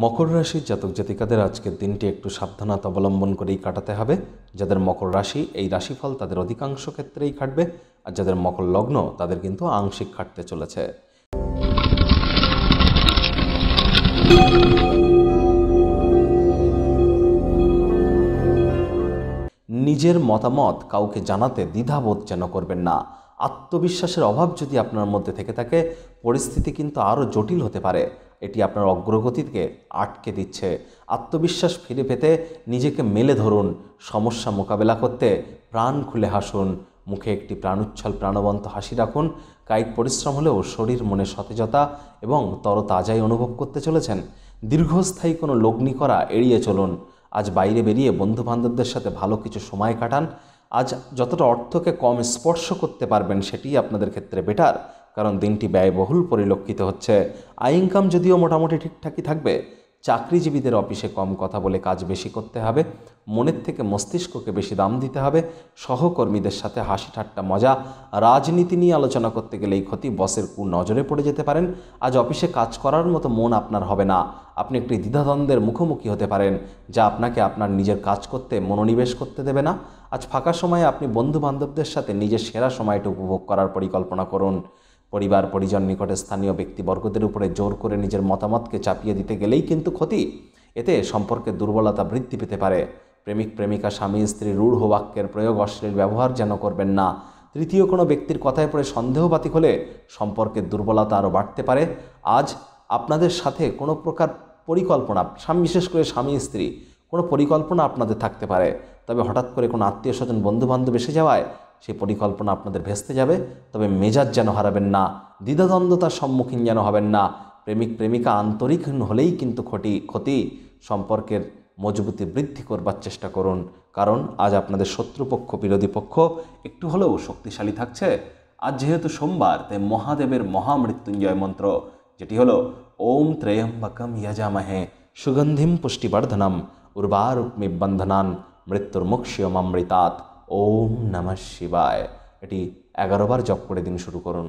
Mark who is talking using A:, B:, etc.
A: মকর রাশির জাতক জাতিকাদের আজকের দিনটি একটু সাবধানতা অবলম্বন করেই কাটাতে হবে যাদের মকর রাশি এই রাশিফল তাদের অধিকাংশ ক্ষেত্রেই খাটবে আর যাদের মকর লগ্ন তাদের কিন্তু আংশিক খাটতে চলেছে নিজের মতামত কাউকে জানাতে দ্বিধাবোধ যেন করবেন না আত্মবিশ্বাসের অভাব যদি আপনার মধ্যে থেকে থাকে পরিস্থিতি কিন্তু আরও জটিল হতে পারে এটি আপনার অগ্রগতিকে আটকে দিচ্ছে আত্মবিশ্বাস ফিরে পেতে নিজেকে মেলে ধরুন সমস্যা মোকাবেলা করতে প্রাণ খুলে হাসুন মুখে একটি প্রাণোচ্ছল প্রাণবন্ত হাসি রাখুন কায়িক পরিশ্রম হলেও শরীর মনে সতেজতা এবং তরতাজাই অনুভব করতে চলেছেন দীর্ঘস্থায়ী কোনো লগ্নি করা এড়িয়ে চলুন আজ বাইরে বেরিয়ে বন্ধুবান্ধবদের সাথে ভালো কিছু সময় কাটান আজ যতটা অর্থকে কম স্পর্শ করতে পারবেন সেটি আপনাদের ক্ষেত্রে বেটার কারণ দিনটি ব্যয়বহুল পরিলক্ষিত হচ্ছে আয় ইনকাম যদিও মোটামুটি ঠিকঠাকই থাকবে চাকরিজীবীদের অফিসে কম কথা বলে কাজ বেশি করতে হবে মনের থেকে মস্তিষ্ককে বেশি দাম দিতে হবে সহকর্মীদের সাথে হাসি ঠাট্টা মজা রাজনীতি নিয়ে আলোচনা করতে গেলে এই ক্ষতি বসের কু নজরে পড়ে যেতে পারেন আজ অফিসে কাজ করার মতো মন আপনার হবে না আপনি একটি দ্বিধাদ্বন্দ্বের মুখোমুখি হতে পারেন যা আপনাকে আপনার নিজের কাজ করতে মনোনিবেশ করতে দেবে না আজ ফাঁকা সময়ে আপনি বন্ধু বান্ধবদের সাথে নিজের সেরা সময়টা উপভোগ করার পরিকল্পনা করুন পরিবার পরিজন নিকটে স্থানীয় ব্যক্তিবর্গদের উপরে জোর করে নিজের মতামতকে চাপিয়ে দিতে গেলেই কিন্তু ক্ষতি এতে সম্পর্কে দুর্বলতা বৃদ্ধি পেতে পারে প্রেমিক প্রেমিকা স্বামী স্ত্রী রূঢ় বাক্যের প্রয়োগ অশ্লীল ব্যবহার যেন করবেন না তৃতীয় কোনো ব্যক্তির কথায় পড়ে সন্দেহবাতিক হলে সম্পর্কের দুর্বলতা আরও বাড়তে পারে আজ আপনাদের সাথে কোনো প্রকার পরিকল্পনা বিশেষ করে স্বামী স্ত্রী কোনো পরিকল্পনা আপনাদের থাকতে পারে তবে হঠাৎ করে কোনো আত্মীয় স্বজন বন্ধুবান্ধব এসে যাওয়ায় সেই পরিকল্পনা আপনাদের ভেস্তে যাবে তবে মেজাজ যেন হারাবেন না দ্বিধাদ্বন্দ্বতার সম্মুখীন যেন হবেন না প্রেমিক প্রেমিকা আন্তরিক হলেই কিন্তু ক্ষতি ক্ষতি সম্পর্কের মজবুতি বৃদ্ধি করবার চেষ্টা করুন কারণ আজ আপনাদের শত্রুপক্ষ বিরোধী পক্ষ একটু হলেও শক্তিশালী থাকছে আজ যেহেতু সোমবার তাই মহাদেবের মহামৃত্যুঞ্জয় মন্ত্র যেটি হলো ওম ত্রয়ম্বকম ইয়াজামহে সুগন্ধিম পুষ্টিবর্ধনম উর্বারুক্মিবন্ধনান মৃত্যুর্মুক্ষীয় মামৃতাত ওম নমঃ শিবায় এটি এগারোবার জপ করে দিন শুরু করুন